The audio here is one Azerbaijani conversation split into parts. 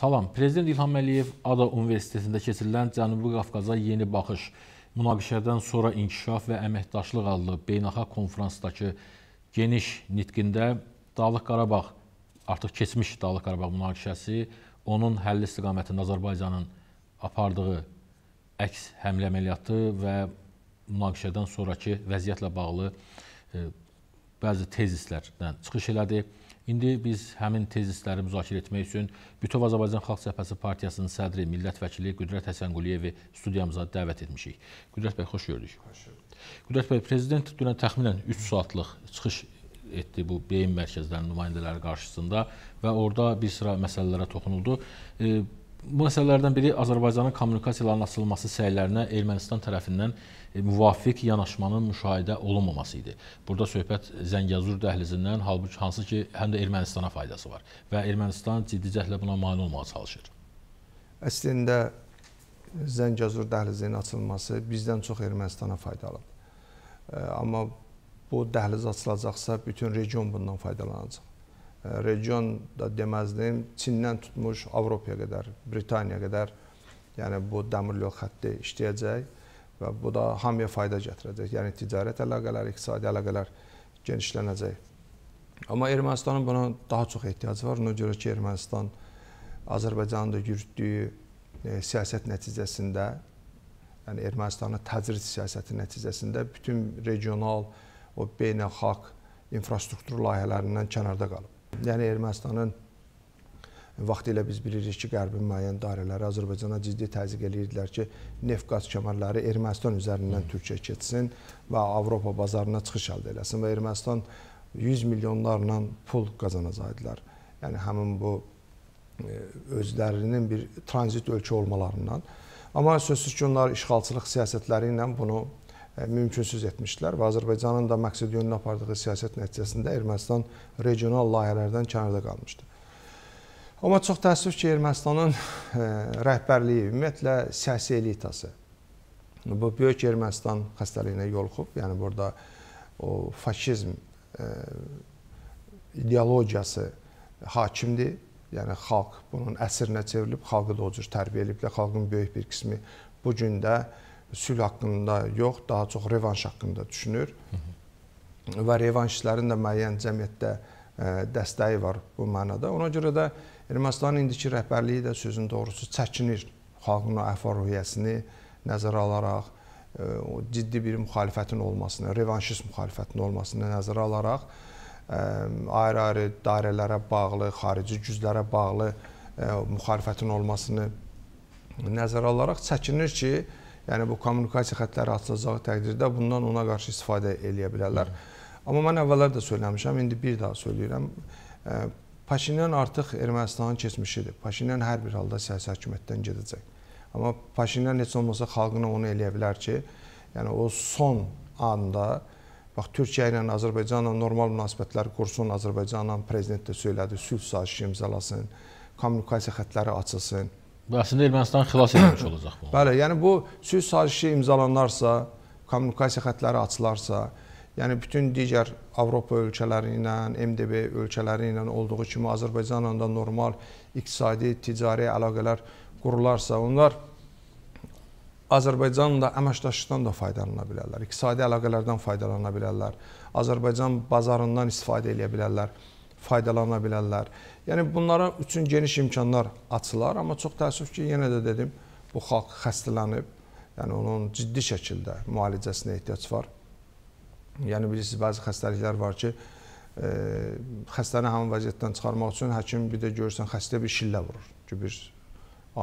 Salam. Prezident İlham Əliyev Ada Universitetində keçirilən Cənubi Qafqaza yeni baxış, münaqişədən sonra inkişaf və əməkdaşlıq adlı beynəlxalq konfransdakı geniş nitqində Dağlıq Qarabağ, artıq keçmiş Dağlıq Qarabağ münaqişəsi, onun həlli istiqamətində Azərbaycanın apardığı əks həmlə əməliyyatı və münaqişədən sonrakı vəziyyətlə bağlı e, bəzi tezislərdən çıxış elədi. İndi biz həmin tezisləri müzakirə etmək üçün Bütöv Azərbaycan Xalq Səhbəsi Partiyasının sədri, millət vəkili Qüdrət Həsənquliyevi studiyamıza dəvət etmişik. Qüdrət bəy, xoş gördük. Xoş gördük. Qüdrət bəy, prezident dünən təxminən 3 saatlıq çıxış etdi bu beyin mərkəzlərinin nümayəndələri qarşısında və orada bir sıra məsələlərə toxunuldu. E, bu məsələlərdən biri Azərbaycanın kommunikasiyalarının açılması səylərinə Ermənistan tərəfindən e, E, müvafiq yanaşmanın müşahidə olunmaması idi. Burada söhbət Zəngəzur dəhlizindən, halbuki hansı ki, həm də Ermənistana faydası var və Ermənistan ciddi cəhlə buna mane olmağa çalışır. Əslində Zəngəzur dəhlizinin açılması bizdən çox Ermənistana faydalıdır. E, amma bu dəhliz açılacaqsa bütün region bundan faydalanacaq. E, region da deməzdim, Çindən tutmuş Avropaya qədər, Britaniya qədər yəni bu dəmir yol xətti işləyəcək və bu da hamıya fayda gətirəcək. Yəni ticarət əlaqələri, iqtisadi əlaqələr genişlənəcək. Amma Ermənistanın buna daha çox ehtiyacı var. Ona görə ki, Ermənistan Azərbaycanın da yürütdüyü e, siyasət nəticəsində, yəni Ermənistanın təcrid siyasəti nəticəsində bütün regional, o beynəlxalq infrastruktur layihələrindən kənarda qalıb. Yəni Ermənistanın Vaxtilə biz bilirik ki, Qərbin müəyyən dairələri Azərbaycana ciddi təzyiq eləyirdilər ki, neft qaz kəmərləri Ermənistan üzərindən Türkiyəyə keçsin və Avropa bazarına çıxış əldə eləsin və Ermənistan 100 milyonlarla pul qazanacaqdılar. Yəni həmin bu e, özlərinin bir tranzit ölkə olmalarından. Amma sözsüz ki, onlar işğalçılıq siyasətləri ilə bunu e, mümkünsüz etmişdilər və Azərbaycanın da məqsəd yönünə apardığı siyasət nəticəsində Ermənistan regional layihələrdən kənarda qalmışdı. Amma çox təəssüf ki, Ermənistanın e, rəhbərliyi, ümumiyyətlə siyasi elitası bu böyük Ermənistan xəstəliyinə yoluxub. Yəni burada o faşizm e, ideologiyası hakimdir. Yəni xalq bunun əsrinə çevrilib, xalqı da o cür tərbiyə ediblər. Xalqın böyük bir qismi bu gün də sülh haqqında yox, daha çox revanş haqqında düşünür. Və revanşçıların da müəyyən cəmiyyətdə e, dəstəyi var bu mənada. Ona görə də Ermənistanın indiki rəhbərliyi də sözün doğrusu çəkinir xalqın əhval-ruhiyyəsini nəzərə alaraq e, o ciddi bir müxalifətin olmasını, revanşist müxalifətin olmasını nəzərə alaraq e, ayrı-ayrı dairələrə bağlı, xarici güclərə bağlı e, müxalifətin olmasını nəzərə alaraq çəkinir ki, yəni bu kommunikasiya xətləri açılacağı təqdirdə bundan ona qarşı istifadə eləyə bilərlər. Amma mən əvvəllər də söyləmişəm, indi bir daha söyləyirəm. Paşinyan artıq Ermənistanın keçmişidir. Paşinyan hər bir halda siyasi hökumətdən gedəcək. Amma Paşinyan heç olmasa xalqına onu eləyə bilər ki, yəni o son anda bax Türkiyə ilə Azərbaycanla normal münasibətlər qursun, Azərbaycanla prezident də söylədi, sülh sazişi imzalasın, kommunikasiya xətləri açılsın. Və əslində Ermənistan xilas edilmiş olacaq bu. Bəli, yəni bu sülh sazişi imzalanarsa, kommunikasiya xətləri açılarsa, Yəni bütün digər Avropa ölkələri ilə, MDB ölkələri ilə olduğu kimi Azərbaycanla da normal iqtisadi, ticari əlaqələr qurularsa, onlar Azərbaycanla əməkdaşlıqdan da faydalana bilərlər. İqtisadi əlaqələrdən faydalana bilərlər. Azərbaycan bazarından istifadə edə bilərlər, faydalana bilərlər. Yəni bunlara üçün geniş imkanlar açılar, amma çox təəssüf ki, yenə də dedim, bu xalq xəstələnib. Yəni onun ciddi şəkildə müalicəsinə ehtiyac var. Yəni bilirsiniz bəzi xəstəliklər var ki, ə, e, xəstəni həmin vəziyyətdən çıxarmaq üçün həkim bir də görürsən xəstəyə bir şillə vurur ki, bir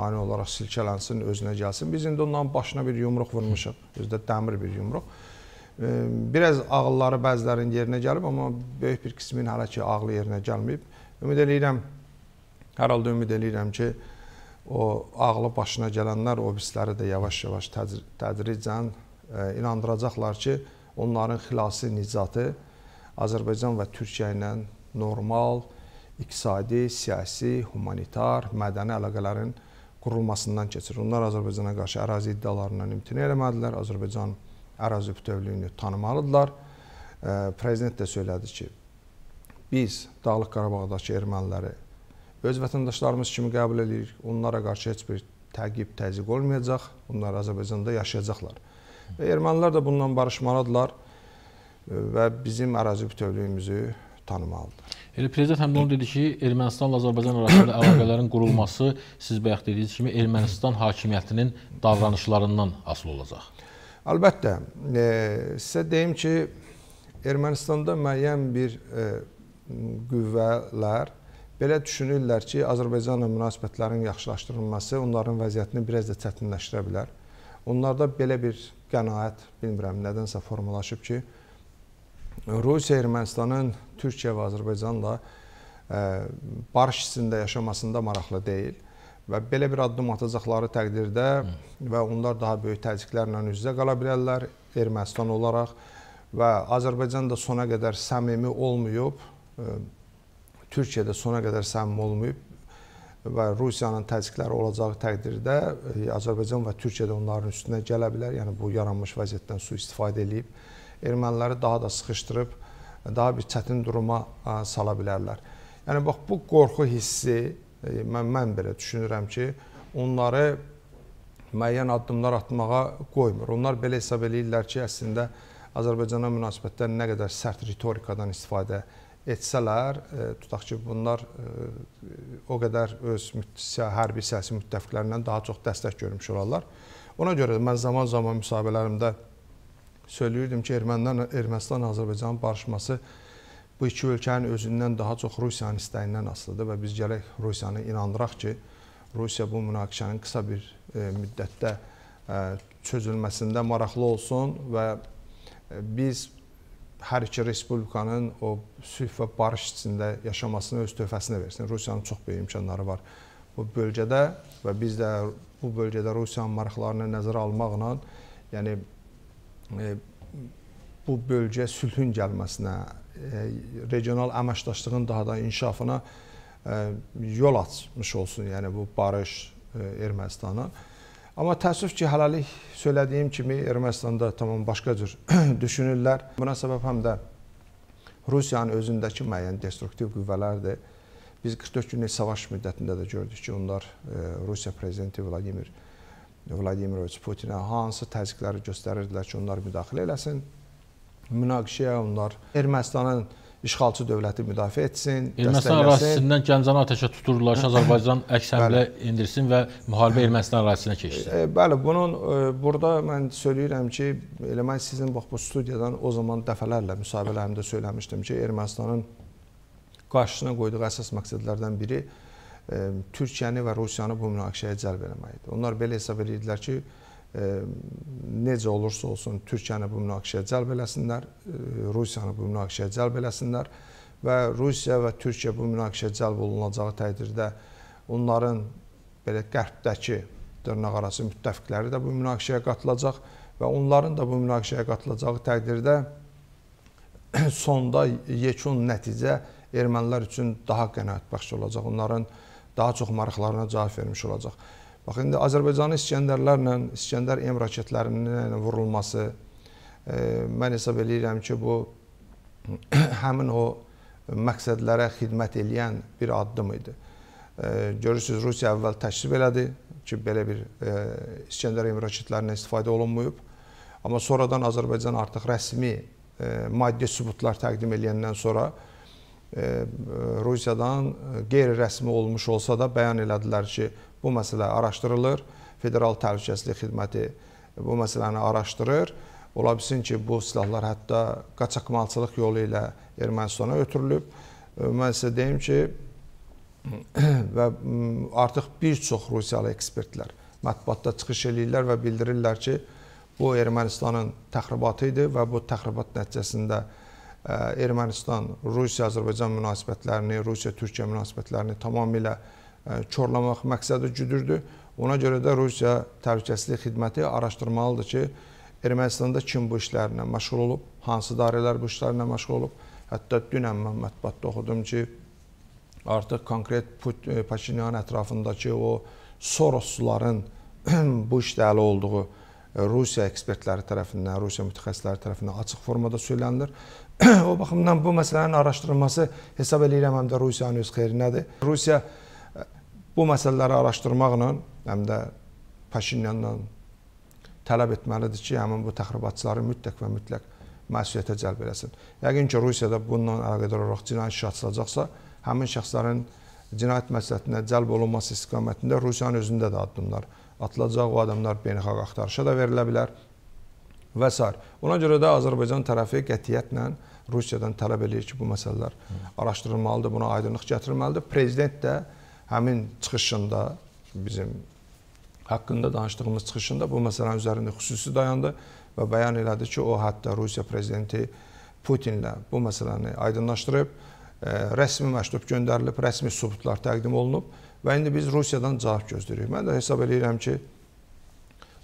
ani olaraq silkələnsin, özünə gəlsin. Biz indi onların başına bir yumruq vurmuşuq. Özdə dəmir bir yumruq. Ə, e, biraz ağılları bəzilərinin yerinə gəlib, amma böyük bir qismin hələ ki ağlı yerinə gəlməyib. Ümid eləyirəm hər halda ümid eləyirəm ki, o ağlı başına gələnlər o obisləri də yavaş-yavaş tədricən ə, e, inandıracaqlar ki, onların xilası nicatı Azərbaycan və Türkiyə ilə normal, iqtisadi, siyasi, humanitar, mədəni əlaqələrin qurulmasından keçir. Onlar Azərbaycana qarşı ərazi iddialarından imtina eləmədilər. Azərbaycan ərazi bütövlüyünü tanımalıdırlar. Prezident də söylədi ki, biz Dağlıq Qarabağdakı erməniləri öz vətəndaşlarımız kimi qəbul edirik. Onlara qarşı heç bir təqib, təzyiq olmayacaq. Onlar Azərbaycanda yaşayacaqlar. Və ermənilər də bununla barışmalıdırlar e, və bizim ərazi bütövlüyümüzü tanımalıdır. Elə prezident həm də onu dedi ki, Ermənistanla Azərbaycan arasında əlaqələrin qurulması siz bayaq dediyiniz kimi Ermənistan hakimiyyətinin davranışlarından asılı olacaq. Əlbəttə, e, sizə deyim ki, Ermənistanda müəyyən bir e, qüvvələr belə düşünürlər ki, Azərbaycanla münasibətlərin yaxşılaşdırılması onların vəziyyətini biraz da çətinləşdirə bilər. Onlarda belə bir qənaət, bilmirəm, nədənsə formalaşıb ki, Rusiya Ermənistanın Türkiyə və Azərbaycanla e, barış içində yaşamasında maraqlı deyil və belə bir addım atacaqları təqdirdə və onlar daha böyük təzyiqlərlə üz-üzə qala bilərlər Ermənistan olaraq və Azərbaycan da sona qədər səmimi olmayıb, e, Türkiyə də sona qədər səmimi olmayıb və Rusiyanın təzyiqləri olacağı təqdirdə e, Azərbaycan və Türkiyə də onların üstünə gələ bilər. Yəni bu yaranmış vəziyyətdən su istifadə edib erməniləri daha da sıxışdırıb daha bir çətin duruma sala bilərlər. Yəni bax bu qorxu hissi e, mən mən belə düşünürəm ki, onları müəyyən addımlar atmağa qoymur. Onlar belə hesab eləyirlər ki, əslində Azərbaycana münasibətdə nə qədər sərt ritorikadan istifadə edir etsələr, e, tutaq ki, bunlar e, o qədər öz hərbi siyasi müttəfiqlərindən daha çox dəstək görmüş olarlar. Ona görə də mən zaman-zaman müsahibələrimdə söyləyirdim ki, Ermənistan, Ermənistan Azərbaycanın barışması bu iki ölkənin özündən daha çox Rusiyanın istəyindən asılıdır və biz gələk Rusiyanı inandıraq ki, Rusiya bu münaqişənin qısa bir e, müddətdə çözülməsində maraqlı olsun və biz hər iki respublikanın o sülh və barış içində yaşamasına öz töhfəsini versin. Rusiyanın çox böyük imkanları var bu bölgədə və biz də bu bölgədə Rusiyanın maraqlarını nəzərə almaqla, yəni e, bu bölgəyə sülhün gəlməsinə, e, regional əməkdaşlığın daha da inkişafına e, yol açmış olsun, yəni bu barış e, Ermənistanı. Amma təəssüf ki, hələlik söylədiyim kimi Ermənistanda tamam başqa cür düşünürlər. Buna səbəb həm də Rusiyanın özündəki müəyyən destruktiv qüvvələrdir. Biz 44 günlük savaş müddətində də gördük ki, onlar e, Rusiya prezidenti Vladimir Vladimiroviç Putinə hansı təzyiqləri göstərirdilər ki, onlar müdaxilə eləsin. Münaqişəyə onlar Ermənistanın işğalçı dövləti müdafiə etsin, Ermənistan ərazisindən Gəncəni atəşə tuturdular, Azərbaycan əks həmlə endirsin və müharibə Ermənistan ərazisinə keçsin. E, e, bəli, bunun e, burada mən söyləyirəm ki, elə mən sizin bax bu studiyadan o zaman dəfələrlə müsahibələrimdə söyləmişdim ki, Ermənistanın qarşısına qoyduğu əsas məqsədlərdən biri e, Türkiyəni və Rusiyanı bu münaqişəyə cəlb eləmək idi. Onlar belə hesab edirdilər ki, necə olursa olsun Türkiyəni bu münaqişəyə cəlb eləsinlər, Rusiyanı bu münaqişəyə cəlb eləsinlər və Rusiya və Türkiyə bu münaqişəyə cəlb olunacağı təqdirdə onların belə qərbdəki dırnaqarası müttəfiqləri də bu münaqişəyə qatılacaq və onların da bu münaqişəyə qatılacağı təqdirdə sonda yekun nəticə ermənilər üçün daha qənaətbəxş olacaq. Onların daha çox maraqlarına cavab vermiş olacaq. Bax indi Azərbaycanın İskəndərlərlə, İskəndər M raketlərinin vurulması e, mən hesab eləyirəm ki, bu həmin o məqsədlərə xidmət eləyən bir addım idi. E, görürsüz Rusiya əvvəl təşrif elədi ki, belə bir e, İskəndər M raketlərindən istifadə olunmayıb. Amma sonradan Azərbaycan artıq rəsmi e, maddi sübutlar təqdim edəndən sonra e, Rusiyadan qeyri-rəsmi olmuş olsa da bəyan elədilər ki, bu məsələ araşdırılır. Federal Təhlükəsizlik Xidməti bu məsələni araşdırır. Ola bilsin ki, bu silahlar hətta qaçaqmalçılıq yolu ilə Ermənistana ötürülüb. Mən sizə deyim ki, və mm, artıq bir çox rusiyalı ekspertlər mətbuatda çıxış eləyirlər və bildirirlər ki, bu Ermənistanın təxribatı idi və bu təxribat nəticəsində Ermənistan, Rusiya-Azərbaycan münasibətlərini, Rusiya-Türkiyə münasibətlərini tamamilə korlamaq məqsədi güdürdü. Ona görə də Rusiya Təhlükəsizlik Xidməti araşdırmalıdır ki, Ermənistanda kim bu işlərlə məşğul olub, hansı dairələr bu işlərlə məşğul olub. Hətta dünən mən mətbuatda oxudum ki, artıq konkret Paşinyan ətrafındakı o Sorosların bu işdə əli olduğu Rusiya ekspertləri tərəfindən, Rusiya mütəxəssisləri tərəfindən açıq formada söylənilir. o baxımdan bu məsələnin araşdırılması hesab eləyirəm həm də Rusiyanın öz xeyrinədir. Rusiya e, bu məsələləri araşdırmaqla həm də Paşinyandan tələb etməlidir ki, həmin bu təxribatçıları mütləq və mütləq məsuliyyətə cəlb eləsin. Yəqin ki, Rusiyada bununla əlaqədar olaraq cinayət işi açılacaqsa, həmin şəxslərin cinayət məsuliyyətinə cəlb olunması istiqamətində Rusiyanın özündə də addımlar atılacaq, o adamlar beynəlxalq axtarışa da verilə bilər və s. Ona görə də Azərbaycan tərəfi qətiyyətlə Rusiyadan tələb eləyir ki, bu məsələlər araşdırılmalıdır, buna aydınlıq gətirilməlidir. Prezident də həmin çıxışında bizim haqqında danışdığımız çıxışında bu məsələnin üzərində xüsusi dayandı və bəyan elədi ki, o hətta Rusiya prezidenti Putinlə bu məsələni aydınlaşdırıb, e, rəsmi məktub göndərilib, rəsmi sübutlar təqdim olunub və indi biz Rusiyadan cavab gözləyirik. Mən də hesab edirəm ki,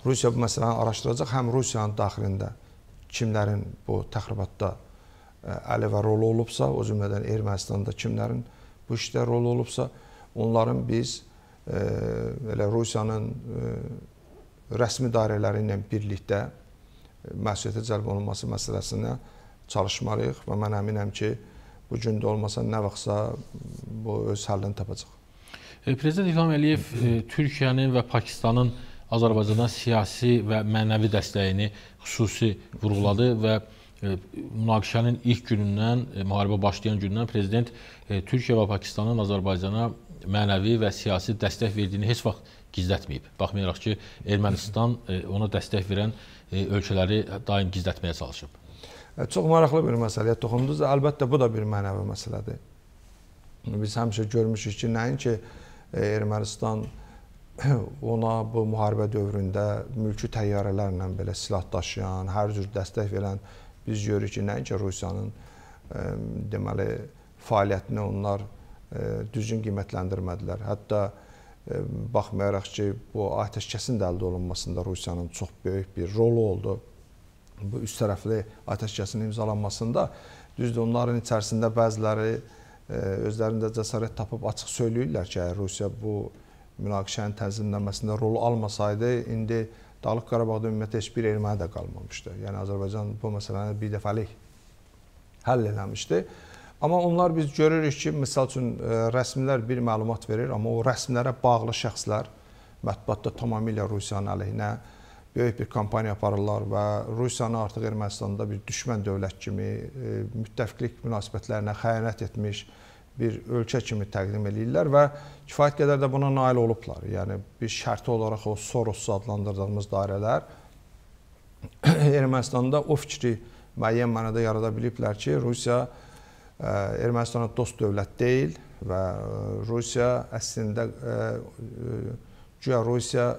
Rusiya bu məsələni araşdıracaq, həm Rusiyanın daxilində kimlərin bu təxribatda e, əli və rolu olubsa, o cümlədən Ermənistanda kimlərin bu işdə rolu olubsa, onların biz e, elə Rusiyanın e, rəsmi dairələri ilə birlikdə e, məsuliyyətə cəlb olunması məsələsinə çalışmalıyıq və mən əminəm ki, bu gün də olmasa nə vaxtsa bu öz həllini tapacaq. E, prezident İlham Əliyev e, Türkiyənin və Pakistanın Azərbaycana siyasi və mənəvi dəstəyini xüsusi vurğuladı və e, münaqişənin ilk günündən, müharibə başlayan gündən prezident Türkiyə və Pakistanın Azərbaycana mənəvi və siyasi dəstək verdiyini heç vaxt gizlətməyib. Baxmayaraq ki, Ermənistan ona dəstək verən ölkələri daim gizlətməyə çalışıb. Çox maraqlı bir məsələyə toxundunuz. Əlbəttə bu da bir mənəvi məsələdir. Biz həmişə görmüşük ki, nəinki ki, Ermənistan ona bu müharibə dövründə mülki təyyarələrlə belə silah daşıyan, hər cür dəstək verən biz görürük ki, nəinki Rusiyanın deməli fəaliyyətini onlar e, düzgün qiymətləndirmədilər. Hətta e, baxmayaraq ki, bu atəşkəsin də əldə olunmasında Rusiyanın çox böyük bir rolu oldu. Bu üç tərəfli atəşkəsin imzalanmasında düzdür, onların içərisində bəziləri özlərində cəsarət tapıb açıq söyləyirlər ki, əgər Rusiya bu münaqişənin tənzimlənməsində rol almasaydı, indi Dağlıq Qarabağda ümumiyyətlə heç bir erməni də qalmamışdı. Yəni Azərbaycan bu məsələni bir dəfəlik həll eləmişdi. Amma onlar biz görürük ki, məsəl üçün e, rəsmilər bir məlumat verir, amma o rəsmilərə bağlı şəxslər mətbuatda tamamilə Rusiyanın əleyhinə böyük bir kampaniya aparırlar və Rusiyanı artıq Ermənistanda bir düşmən dövlət kimi, e, müttəfiqlik münasibətlərinə xəyanət etmiş bir ölkə kimi təqdim eləyirlər və kifayət qədər də buna nail olublar. Yəni bir şərti olaraq o Soros adlandırdığımız dairələr Ermənistanda o fikri müəyyən mənada yarada biliblər ki, Rusiya e, Ermənistana dost dövlət deyil və e, Rusiya əslində güya Rusiya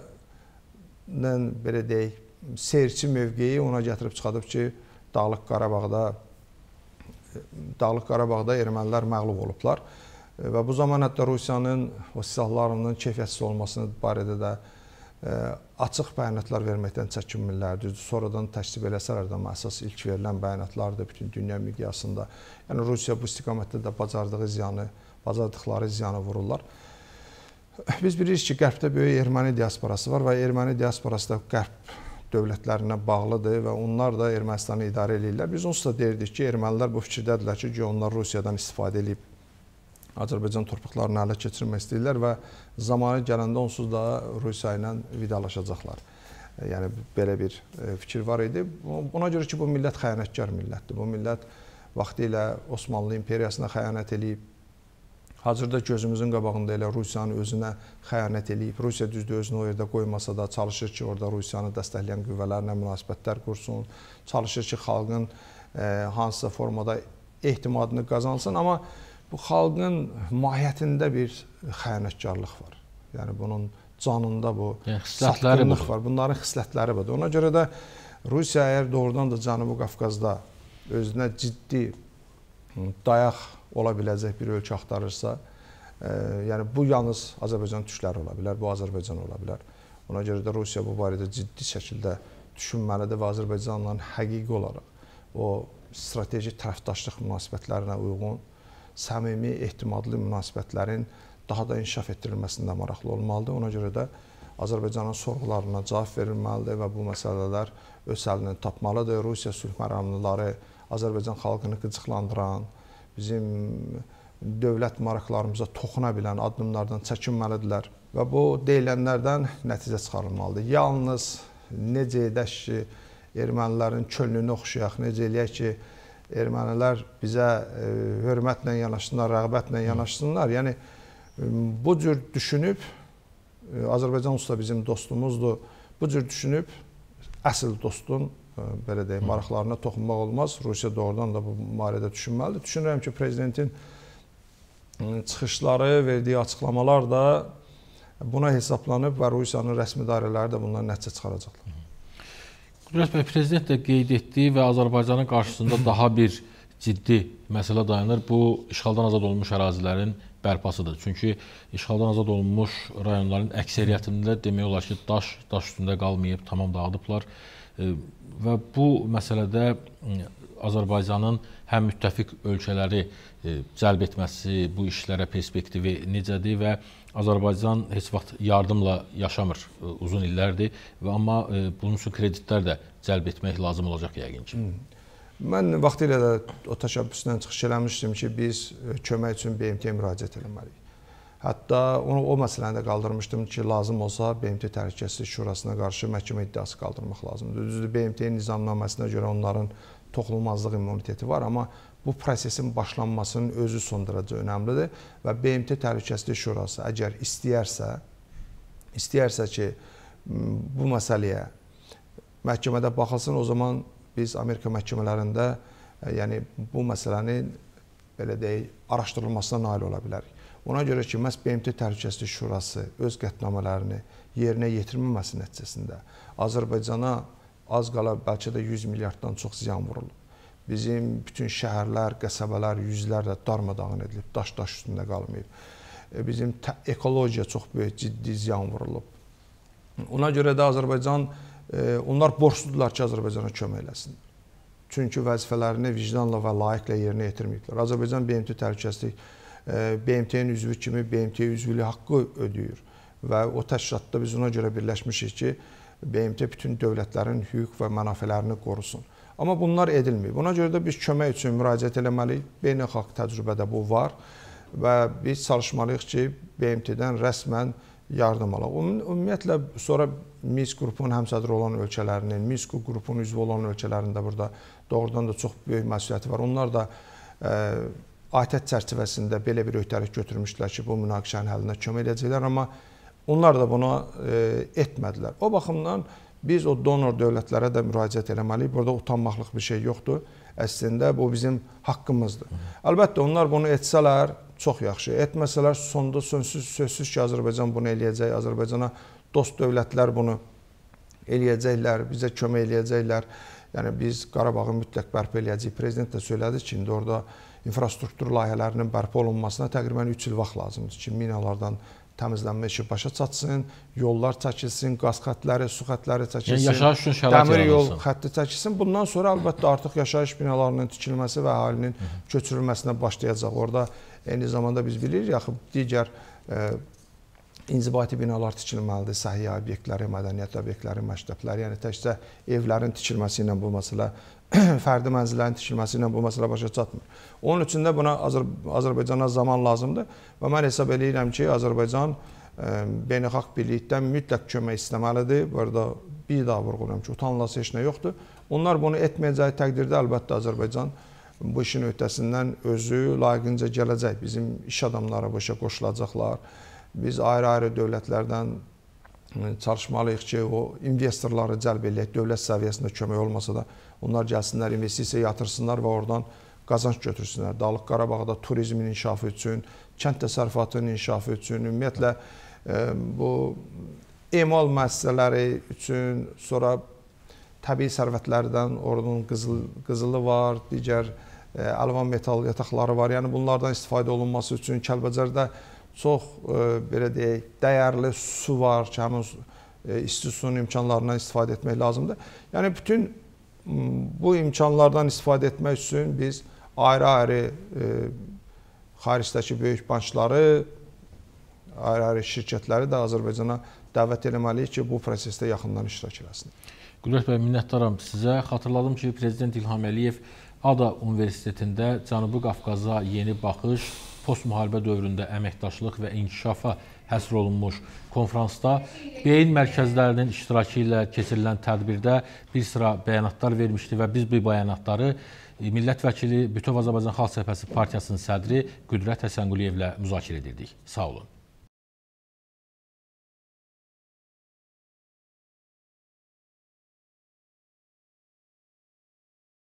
belə deyək, seyrçi mövqeyi ona gətirib çıxadıb ki, Dağlıq Qarabağda Dağlıq Qarabağda ermənilər məğlub olublar. Və bu zaman hətta Rusiyanın o silahlarının keyfiyyətsiz olmasını barədə də e, açıq bəyanatlar verməkdən çəkinmirlər. Düzdür, sonradan təksib eləsələr də əsas ilk verilən bəyanatlardır bütün dünya miqyasında. Yəni Rusiya bu istiqamətdə də bacardığı ziyanı, bacardıqları ziyanı vururlar. Biz bilirik ki, Qərbdə böyük erməni diasporası var və erməni diasporası da Qərb dövlətlərinə bağlıdır və onlar da Ermənistanı idarə edirlər. Biz onsuz da deyirdik ki, ermənilər bu fikirdədirlər ki, onlar Rusiyadan istifadə edib Azərbaycan torpaqlarını ələ keçirmək istəyirlər və zamanı gələndə onsuz da Rusiya ilə vidalaşacaqlar. E, yəni belə bir e, fikir var idi. Ona görə ki, bu millət xəyanətkar millətdir. Bu millət vaxtilə Osmanlı imperiyasına xəyanət eləyib, Hazırda gözümüzün qabağında elə Rusiyanı özünə xəyanət eləyib. Rusiya düzdür özünü o yerdə qoymasa da çalışır ki, orada Rusiyanı dəstəkləyən qüvvələrlə münasibətlər qursun. Çalışır ki, xalqın e, hansısa formada ehtimadını qazansın, amma bu xalqın mahiyyətində bir xəyanətkarlıq var. Yəni bunun canında bu yəni, satqınlıq var. Bunların xislətləri var. Ona görə də Rusiya əgər doğrudan da Cənubi Qafqazda özünə ciddi dayaq ola biləcək bir ölkə axtarırsa, ə, e, yəni bu yalnız Azərbaycan türkləri ola bilər, bu Azərbaycan ola bilər. Ona görə də Rusiya bu barədə ciddi şəkildə düşünməlidir və Azərbaycanla həqiqi olaraq o strateji tərəfdaşlıq münasibətlərinə uyğun səmimi, etimadlı münasibətlərin daha da inkişaf etdirilməsində maraqlı olmalıdır. Ona görə də Azərbaycanın sorğularına cavab verilməlidir və bu məsələlər öz həllini tapmalıdır. Rusiya sülh məramlıları Azərbaycan xalqını qıcıqlandıran, bizim dövlət maraqlarımıza toxuna bilən addımlardan çəkinməlidirlər və bu deyilənlərdən nəticə çıxarılmalıdır. Yalnız necə edək ki, ermənilərin könlünü oxşayaq, necə eləyək ki, ermənilər bizə e, hörmətlə yanaşsınlar, rəğbətlə yanaşsınlar. Yəni e, bu cür düşünüb e, Azərbaycan usta bizim dostumuzdur. Bu cür düşünüb əsl dostun belə deyək, maraqlarına toxunmaq olmaz. Rusiya doğrudan da bu barədə düşünməlidir. Düşünürəm ki, prezidentin çıxışları, verdiyi açıqlamalar da buna hesablanıb və Rusiyanın rəsmi idarələri də bundan nəticə çıxaracaqlar. Qudrat bəy, prezident də qeyd etdi və Azərbaycanın qarşısında daha bir ciddi məsələ dayanır. Bu, işğaldan azad olunmuş ərazilərin bərpasıdır. Çünki işğaldan azad olunmuş rayonların əksəriyyətində demək olar ki, daş daş üstündə qalmayıb, tamam dağıdıblar. Və bu məsələdə Azərbaycanın həm müttəfiq ölkələri cəlb etməsi, bu işlərə perspektivi necədir və Azərbaycan heç vaxt yardımla yaşamır uzun illərdir və amma bunun üçün kreditlər də cəlb etmək lazım olacaq yəqin ki. Mən vaxtilə də o təşəbbüslə çıxış eləmişdim ki, biz kömək üçün BMT-yə müraciət etməliyik. Hətta onu o məsələni də qaldırmışdım ki, lazım olsa BMT Təhlükəsizlik Şurasına qarşı məhkəmə iddiası qaldırmaq lazımdır. Düzdür, BMT nizamnaməsinə görə onların toxunulmazlıq immuniteti var, amma bu prosesin başlanmasının özü son dərəcə önəmlidir və BMT Təhlükəsizlik Şurası əgər istəyərsə, istəyərsə ki, bu məsələyə məhkəmədə baxılsın, o zaman biz Amerika məhkəmələrində e, yəni bu məsələnin belə deyək, araşdırılmasına nail ola bilərik. Ona görə ki, məhz BMT Təhlükəsizlik Şurası öz qətnamələrini yerinə yetirməməsi nəticəsində Azərbaycana az qala bəlkə də 100 milyarddan çox ziyan vurulub. Bizim bütün şəhərlər, qəsəbələr yüzlərlə darmadağın edilib, daş-daş üstündə qalmayıb. E, bizim ekologiya çox böyük ciddi ziyan vurulub. Ona görə də Azərbaycan e, onlar borcludurlar ki, Azərbaycana kömək eləsin. Çünki vəzifələrini vicdanla və layiqlə yerinə yetirməyiblər. Azərbaycan BMT təhlükəsizlik BMT-nin üzvü kimi BMT üzvlüyü haqqı ödəyir. Və o təşkilatda biz ona görə birləşmişik ki, BMT bütün dövlətlərin hüquq və mənafələrini qorusun. Amma bunlar edilmir. Buna görə də biz kömək üçün müraciət etməliyik. Beynəlxalq təcrübədə bu var və biz çalışmalıyıq ki, BMT-dən rəsmən yardım alaq. Um, ümumiyyətlə sonra Minsk qrupunun həmsədri olan ölkələrinin, Minsk qrupunun üzvü olan ölkələrində burada doğrudan da çox böyük məsuliyyəti var. Onlar da ə, e, ATƏT çərçivəsində belə bir öhdəlik götürmüşdülər ki, bu münaqişənin həllinə kömək edəcəklər, amma onlar da buna e, etmədilər. O baxımdan biz o donor dövlətlərə də müraciət eləməliyik. Burada utanmaqlıq bir şey yoxdur. Əslində bu bizim haqqımızdır. Əlbəttə onlar bunu etsələr çox yaxşı. Etməsələr sonda sonsuz sözsüz ki, Azərbaycan bunu eləyəcək. Azərbaycana dost dövlətlər bunu eləyəcəklər, bizə kömək eləyəcəklər. Yəni biz Qarabağı mütləq bərpa eləyəcəyik. Prezident də söylədi ki, indi orada infrastruktur layihələrinin bərpa olunmasına təqribən 3 il vaxt lazımdır ki, minalardan təmizlənmə işi başa çatsın, yollar çəkilsin, qaz xətləri, su xətləri çəkilsin, yəni yaşayış üçün şərait dəmir yol xətti çəkilsin. Bundan sonra əlbəttə artıq yaşayış binalarının tikilməsi və əhalinin köçürülməsinə başlayacaq. Orda eyni zamanda biz bilirik axı digər ə, e, inzibati binalar tikilməlidir, səhiyyə obyektləri, mədəniyyət obyektləri, məktəblər, yəni təkcə evlərin tikilməsi ilə bu məsələ fərdi mənzillərin tikilməsi ilə bu məsələ başa çatmır. Onun üçün də buna Azər Azərbaycana zaman lazımdır və mən hesab eləyirəm ki, Azərbaycan e, beynəlxalq birlikdən mütləq kömək istəməlidir. Burada bir daha vurğulayım ki, utanılası heç nə yoxdur. Onlar bunu etməyəcəyi təqdirdə əlbəttə Azərbaycan bu işin öhdəsindən özü layiqincə gələcək. Bizim iş adamları bu işə qoşulacaqlar biz ayrı-ayrı dövlətlərdən e, çalışmalıyıq ki, o investorları cəlb eləyək, dövlət səviyyəsində kömək olmasa da onlar gəlsinlər, investisiya yatırsınlar və oradan qazanc götürsünlər. Dağlıq Qarabağda turizmin inkişafı üçün, kənd təsərrüfatının inkişafı üçün, ümumiyyətlə e, bu emal müəssisələri üçün, sonra təbii sərvətlərdən ordunun qızıl, qızılı var, digər e, əlvan metal yataqları var. Yəni bunlardan istifadə olunması üçün Kəlbəcərdə çox ə, e, belə deyək, dəyərli su var ki, həmin e, isti suyun imkanlarından istifadə etmək lazımdır. Yəni bütün bu imkanlardan istifadə etmək üçün biz ayrı-ayrı e, xaricdəki böyük bankları, ayrı-ayrı şirkətləri də Azərbaycana dəvət etməliyik ki, bu prosesdə yaxından iştirak etsinlər. Qudrat bəy, minnətdaram sizə. Xatırladım ki, prezident İlham Əliyev Ada Universitetində Cənubi Qafqaza yeni baxış postmüharibə dövründə əməkdaşlıq və inkişafa həsr olunmuş konfransda beyin mərkəzlərinin iştirakı ilə keçirilən tədbirdə bir sıra bəyanatlar vermişdi və biz bu bəyanatları Millət vəkili Bütöv Azərbaycan Xalq Səhvəsi Partiyasının sədri Qüdrət Həsənquliyevlə müzakirə edirdik. Sağ olun.